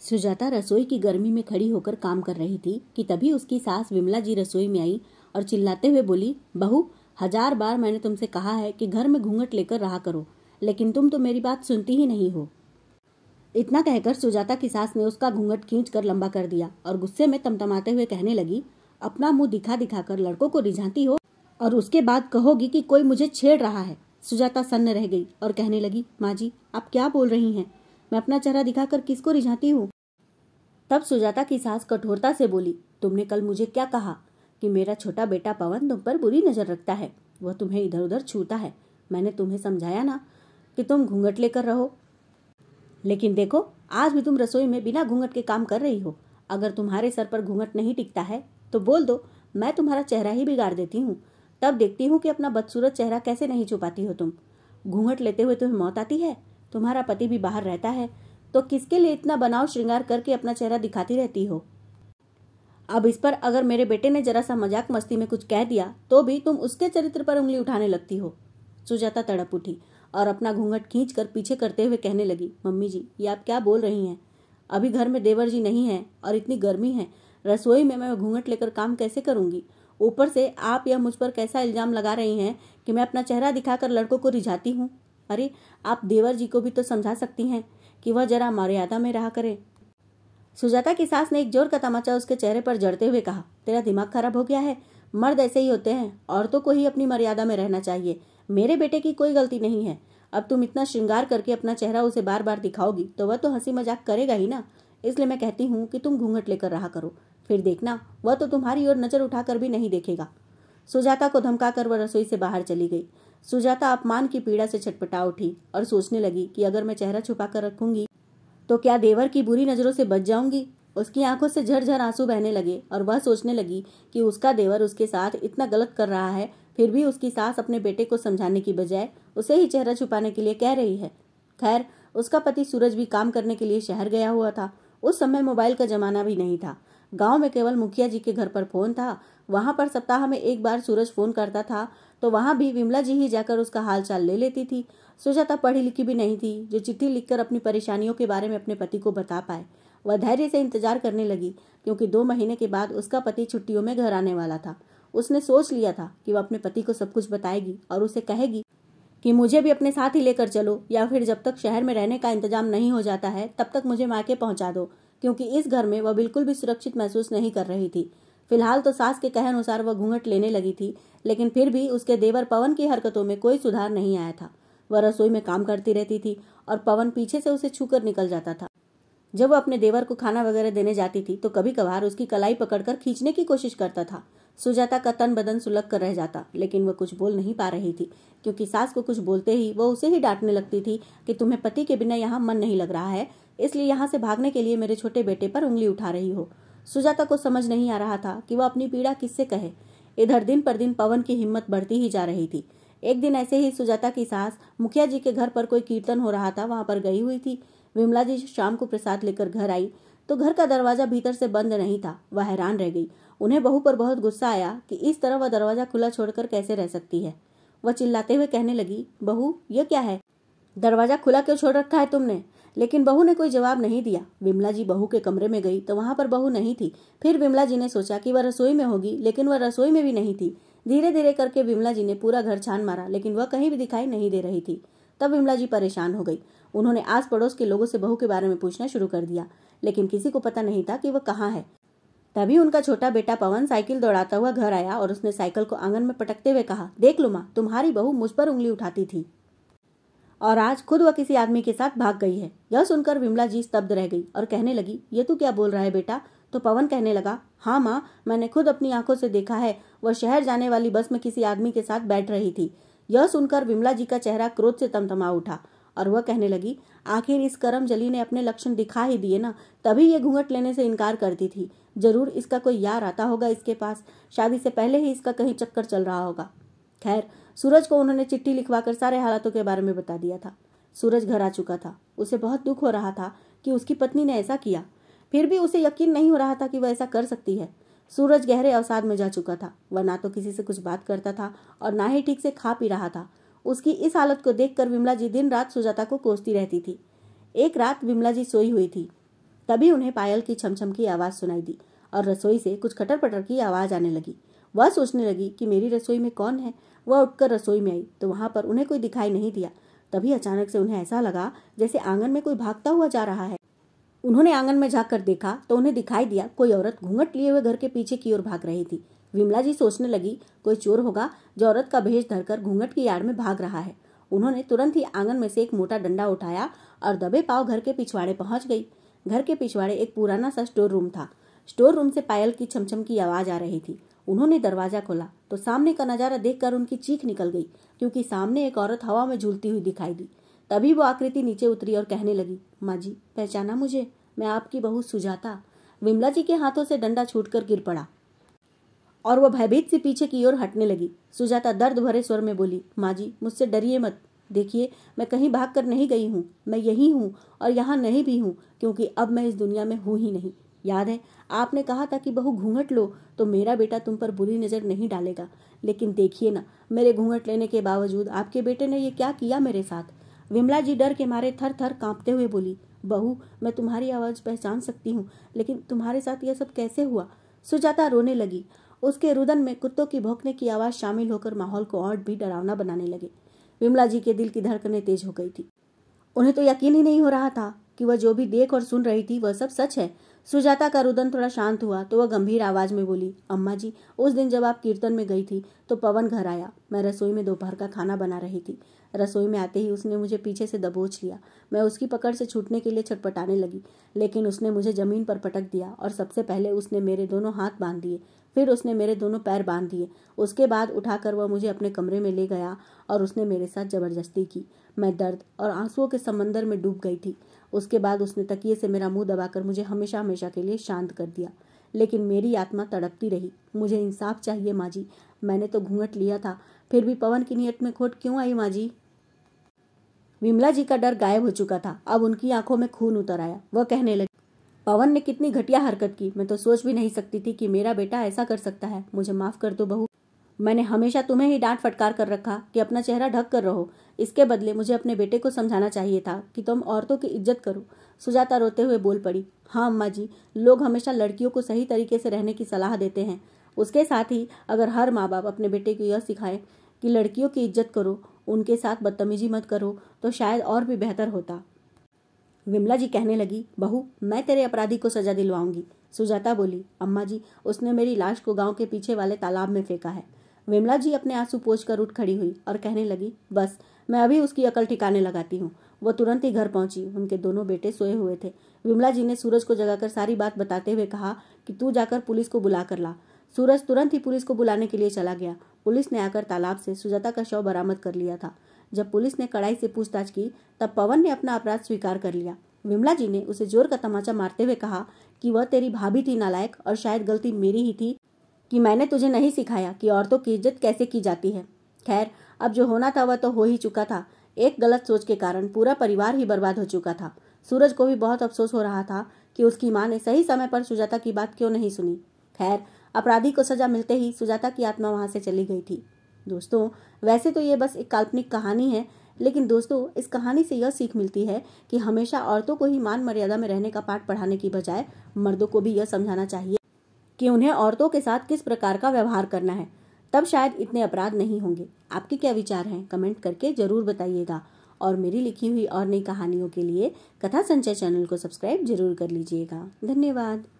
सुजाता रसोई की गर्मी में खड़ी होकर काम कर रही थी कि तभी उसकी सास विमला जी रसोई में आई और चिल्लाते हुए बोली बहू हजार बार मैंने तुमसे कहा है कि घर में घूंघट लेकर रहा करो लेकिन तुम तो मेरी बात सुनती ही नहीं हो इतना कहकर सुजाता की सास ने उसका घूंघट खींच कर लंबा कर दिया और गुस्से में तमतमाते हुए कहने लगी अपना मुंह दिखा दिखा कर लड़कों को रिझाती हो और उसके बाद कहोगी कि कोई मुझे छेड़ रहा है सुजाता सन्न रह गई और कहने लगी माँ जी आप क्या बोल रही हैं मैं अपना चेहरा दिखाकर किसको रिझाती हूँ तब सुजाता की सास कठोरता से बोली तुमने कल मुझे क्या कहा कि मेरा छोटा बेटा पवन तुम पर बुरी नजर रखता है वह तुम्हें इधर उधर छूता है मैंने तुम्हें समझाया ना कि तुम घूंघट लेकर रहो लेकिन देखो आज भी तुम रसोई में बिना घूंघट के काम कर रही हो अगर तुम्हारे सर पर घूंघट नहीं टिकता है तो बोल दो मैं तुम्हारा चेहरा ही बिगाड़ देती हूँ तब देखती हूँ कि अपना बदसूरत चेहरा कैसे नहीं छुपाती हो तुम घूंघट लेते हुए तुम्हें मौत आती है तुम्हारा पति भी बाहर रहता है तो किसके लिए इतना बनाव श्रृंगार करके अपना चेहरा दिखाती रहती हो अब इस पर अगर मेरे बेटे ने जरा सा मजाक मस्ती में कुछ कह दिया तो भी तुम उसके चरित्र पर उंगली उठाने लगती हो सुजाता तड़प उठी और अपना घूंघट खींच कर पीछे करते हुए कहने लगी मम्मी जी ये आप क्या बोल रही हैं अभी घर में देवर जी नहीं है और इतनी गर्मी है रसोई में मैं घूंघट लेकर काम कैसे करूंगी ऊपर से आप यह मुझ पर कैसा इल्जाम लगा रही हैं कि मैं अपना चेहरा दिखाकर लड़कों को रिझाती हूँ अरे आप देवर जी को भी तो समझा सकती हैं कि वह जरा मर्यादा में रहा करे सुजाता की सास ने एक जोर का तमाचा उसके चेहरे पर जड़ते हुए कहा तेरा दिमाग खराब हो गया है मर्द ऐसे ही होते हैं औरतों को ही अपनी मर्यादा में रहना चाहिए मेरे बेटे की कोई गलती नहीं है अब तुम इतना श्रृंगार करके अपना चेहरा उसे बार बार दिखाओगी तो वह तो हंसी मजाक करेगा ही ना इसलिए मैं कहती हूँ कि तुम घूंघट लेकर रहा करो फिर देखना वह तो तुम्हारी ओर नजर उठाकर भी नहीं देखेगा सुजाता को धमका कर वह रसोई से बाहर चली गई सुजाता अपमान की पीड़ा से छटपटा उठी और सोचने लगी कि अगर मैं चेहरा छुपा कर रखूंगी तो क्या देवर की बुरी नजरों से बच जाऊंगी उसकी आंखों से झरझर आंसू बहने लगे और वह सोचने लगी कि उसका देवर उसके साथ इतना गलत कर रहा है फिर भी उसकी सास अपने बेटे को समझाने की बजाय उसे ही चेहरा छुपाने के लिए कह रही है खैर उसका पति सूरज भी काम करने के लिए शहर गया हुआ था उस समय मोबाइल का जमाना भी नहीं था गांव में केवल मुखिया जी के घर पर फोन था वहां पर सप्ताह में एक बार सूरज फोन करता था तो वहां भी विमला जी ही जाकर उसका हाल चाल ले लेती थी सुजाता पढ़ी लिखी भी नहीं थी जो चिट्ठी लिखकर अपनी परेशानियों के बारे में अपने पति को बता पाए वह धैर्य से इंतजार करने लगी क्योंकि दो महीने के बाद उसका पति छुट्टियों में घर आने वाला था उसने सोच लिया था कि वह अपने पति को सब कुछ बताएगी और उसे कहेगी कि मुझे भी अपने साथ ही लेकर चलो या फिर जब तक शहर में रहने का इंतजाम नहीं हो जाता है तब तक मुझे मायके पहुंचा दो क्योंकि इस घर में वह बिल्कुल भी सुरक्षित महसूस नहीं कर रही थी फिलहाल तो सास के अनुसार वह घूंघट लेने लगी थी लेकिन फिर भी उसके देवर पवन की हरकतों में कोई सुधार नहीं आया था वह रसोई में काम करती रहती थी और पवन पीछे से उसे छूकर निकल जाता था जब वह अपने देवर को खाना वगैरह देने जाती थी तो कभी कभार उसकी कलाई पकड़कर खींचने की कोशिश करता था सुजाता का तन बदन सुलग कर रह जाता लेकिन वह कुछ बोल नहीं पा रही थी क्योंकि सास को कुछ बोलते ही वह उसे ही डांटने लगती थी कि तुम्हें पति के बिना यहाँ मन नहीं लग रहा है इसलिए यहाँ से भागने के लिए मेरे छोटे बेटे पर उंगली उठा रही हो सुजाता को समझ नहीं आ रहा था कि वह अपनी पीड़ा किससे कहे इधर दिन पर दिन पवन की हिम्मत बढ़ती ही जा रही थी एक दिन ऐसे ही सुजाता की सास मुखिया जी के घर पर कोई कीर्तन हो रहा था वहां पर गई हुई थी विमला जी शाम को प्रसाद लेकर घर आई तो घर का दरवाजा भीतर से बंद नहीं था वह हैरान रह गई उन्हें बहू पर बहुत गुस्सा आया कि इस तरह वह दरवाजा खुला छोड़कर कैसे रह सकती है वह चिल्लाते हुए कहने लगी बहू यह क्या है दरवाजा खुला क्यों छोड़ रखा है तुमने लेकिन बहू ने कोई जवाब नहीं दिया विमला जी बहू के कमरे में गई तो वहां पर बहू नहीं थी फिर विमला जी ने सोचा कि वह रसोई में होगी लेकिन वह रसोई में भी नहीं थी धीरे धीरे करके विमला जी ने पूरा घर छान मारा लेकिन वह कहीं भी दिखाई नहीं दे रही थी तब विमला जी परेशान हो गई उन्होंने आस पड़ोस के लोगों से बहू के बारे में पूछना शुरू कर दिया लेकिन किसी को पता नहीं था कि वह कहाँ है तभी उनका छोटा बेटा पवन साइकिल दौड़ाता हुआ घर आया और उसने साइकिल को आंगन में पटकते हुए कहा देख लो माँ तुम्हारी बहू मुझ पर उंगली उठाती थी और आज खुद वह किसी आदमी के साथ भाग गई है यह सुनकर विमला जी स्तब्ध रह गई और कहने लगी ये तू क्या बोल रहा है बेटा तो पवन कहने लगा हाँ माँ मैंने खुद अपनी आंखों से देखा है वह शहर जाने वाली बस में किसी आदमी के साथ बैठ रही थी यह सुनकर विमला जी का चेहरा क्रोध से तमतमा उठा और वह कहने लगी आखिर इस करम जली ने अपने लक्षण दिखा ही दिए ना तभी ये घूंघट लेने से इनकार करती थी जरूर इसका कोई यार आता होगा इसके पास शादी से पहले ही इसका कहीं चक्कर चल रहा होगा खैर सूरज को उन्होंने चिट्ठी लिखवाकर सारे हालातों के बारे में बता दिया था सूरज घर आ चुका था उसे बहुत दुख हो रहा था कि उसकी पत्नी ने ऐसा किया फिर भी उसे यकीन नहीं हो रहा था कि वह ऐसा कर सकती है सूरज गहरे अवसाद में जा चुका था वह ना तो किसी से कुछ बात करता था और ना ही ठीक से खा पी रहा था उसकी इस हालत को देखकर विमला जी दिन रात सुजाता को कोसती रहती थी एक रात विमला जी सोई हुई थी तभी उन्हें पायल की छमछम की आवाज़ सुनाई दी और रसोई से कुछ खटर पटर की आवाज़ आने लगी वह सोचने लगी कि मेरी रसोई में कौन है वह उठकर रसोई में आई तो वहां पर उन्हें कोई दिखाई नहीं दिया तभी अचानक से उन्हें ऐसा लगा जैसे आंगन में कोई भागता हुआ जा रहा है उन्होंने आंगन में जाकर देखा तो उन्हें दिखाई दिया कोई औरत घूंघट लिए हुए घर के पीछे की ओर भाग रही थी विमला जी सोचने लगी कोई चोर होगा जो औरत का भेज धरकर घूंघट की यार्ड में भाग रहा है उन्होंने तुरंत ही आंगन में से एक मोटा डंडा उठाया और दबे पाव घर के पिछवाड़े पहुंच गई घर के पिछवाड़े एक पुराना सा स्टोर रूम था स्टोर रूम से पायल की छमछम की आवाज आ रही थी उन्होंने दरवाजा खोला तो सामने का नजारा देखकर उनकी चीख निकल गई क्योंकि सामने एक औरत हवा में झूलती हुई दिखाई दी तभी वो आकृति नीचे उतरी और कहने लगी माँ जी पहचाना मुझे मैं आपकी बहू सुजाता विमला जी के हाथों से डंडा छूटकर गिर पड़ा और वह भयभीत से पीछे की ओर हटने लगी सुजाता दर्द भरे स्वर में बोली माँ जी मुझसे डरिए मत देखिए मैं कहीं भाग कर नहीं गई हूँ मैं यही हूँ और यहाँ नहीं भी हूँ क्योंकि अब मैं इस दुनिया में हूँ ही नहीं याद है आपने कहा था कि बहू घूंघट लो तो मेरा बेटा तुम पर बुरी नज़र नहीं डालेगा लेकिन देखिए ना मेरे घूंघट लेने के बावजूद आपके बेटे ने ये क्या किया मेरे साथ विमला जी डर के मारे थर थर कांपते हुए बोली बहू मैं तुम्हारी आवाज़ पहचान सकती हूँ लेकिन तुम्हारे साथ यह सब कैसे हुआ सुजाता रोने लगी उसके रुदन में कुत्तों की भौंकने की आवाज़ शामिल होकर माहौल को और भी डरावना बनाने लगे विमला जी के दिल की धड़कनें तेज हो गई थी उन्हें तो यकीन ही नहीं हो रहा था कि वह जो भी देख और सुन रही थी वह सब सच है सुजाता का रुदन थोड़ा शांत हुआ तो वह गंभीर आवाज में बोली अम्मा जी उस दिन जब आप कीर्तन में गई थी तो पवन घर आया मैं रसोई में दोपहर का खाना बना रही थी रसोई में आते ही उसने मुझे पीछे से दबोच लिया मैं उसकी पकड़ से छूटने के लिए छटपटाने लगी लेकिन उसने मुझे ज़मीन पर पटक दिया और सबसे पहले उसने मेरे दोनों हाथ बांध दिए फिर उसने मेरे दोनों पैर बांध दिए उसके बाद उठाकर वह मुझे अपने कमरे में ले गया और उसने मेरे साथ ज़बरदस्ती की मैं दर्द और आंसुओं के समंदर में डूब गई थी उसके बाद उसने तकिए से मेरा मुंह दबाकर मुझे हमेशा हमेशा के लिए शांत कर दिया लेकिन मेरी आत्मा तड़पती रही मुझे इंसाफ चाहिए माँ जी मैंने तो घूंघट लिया था फिर भी पवन की नीयत में खोट क्यों आई माँ जी विमला जी का डर गायब हो चुका था अब उनकी आंखों में खून उतर आया वह कहने लगी पवन ने कितनी घटिया हरकत की मैं तो सोच भी नहीं सकती थी कि मेरा बेटा ऐसा कर सकता है मुझे माफ कर दो बहू मैंने हमेशा तुम्हें ही डांट फटकार कर रखा कि अपना चेहरा ढक कर रहो इसके बदले मुझे अपने बेटे को समझाना चाहिए था कि तुम औरतों की इज्जत करो सुजाता रोते हुए बोल पड़ी हाँ अम्मा जी लोग हमेशा लड़कियों को सही तरीके से रहने की सलाह देते हैं उसके साथ ही अगर हर माँ बाप अपने बेटे को यह सिखाए कि लड़कियों की इज्जत करो उनके साथ बदतमीजी मत करो तो शायद और भी बेहतर होता विमला जी कहने लगी बहू मैं तेरे अपराधी को सजा दिलवाऊंगी सुजाता बोली अम्मा जी उसने मेरी लाश को गांव के पीछे वाले तालाब में फेंका है विमला जी अपने आंसू पोछ कर उठ खड़ी हुई और कहने लगी बस मैं अभी उसकी अकल ठिकाने लगाती हूँ वो तुरंत ही घर पहुंची उनके दोनों बेटे सोए हुए थे विमला जी ने सूरज को जगाकर सारी बात बताते हुए कहा कि तू जाकर पुलिस को बुला कर ला सूरज तुरंत ही पुलिस को बुलाने के लिए चला गया पुलिस ने आकर तालाब से सुजाता का शव बरामद कर लिया था जब पुलिस ने कड़ाई से पूछताछ की तब पवन ने अपना अपराध स्वीकार कर लिया विमला जी ने उसे जोर का तमाचा मारते हुए कहा कि वह तेरी भाभी थी नालायक और शायद गलती मेरी ही थी कि मैंने तुझे नहीं सिखाया कि औरतों की इज्जत कैसे की जाती है खैर अब जो होना था वह तो हो ही चुका था एक गलत सोच के कारण पूरा परिवार ही बर्बाद हो चुका था सूरज को भी बहुत अफसोस हो रहा था कि उसकी माँ ने सही समय पर सुजाता की बात क्यों नहीं सुनी खैर अपराधी को सजा मिलते ही सुजाता की आत्मा वहां से चली गई थी दोस्तों वैसे तो ये बस एक काल्पनिक कहानी है लेकिन दोस्तों इस कहानी से यह सीख मिलती है कि हमेशा औरतों को ही मान मर्यादा में रहने का पाठ पढ़ाने की बजाय मर्दों को भी यह समझाना चाहिए कि उन्हें औरतों के साथ किस प्रकार का व्यवहार करना है तब शायद इतने अपराध नहीं होंगे आपके क्या विचार हैं कमेंट करके जरूर बताइएगा और मेरी लिखी हुई और नई कहानियों के लिए कथा संचय चैनल को सब्सक्राइब जरूर कर लीजिएगा धन्यवाद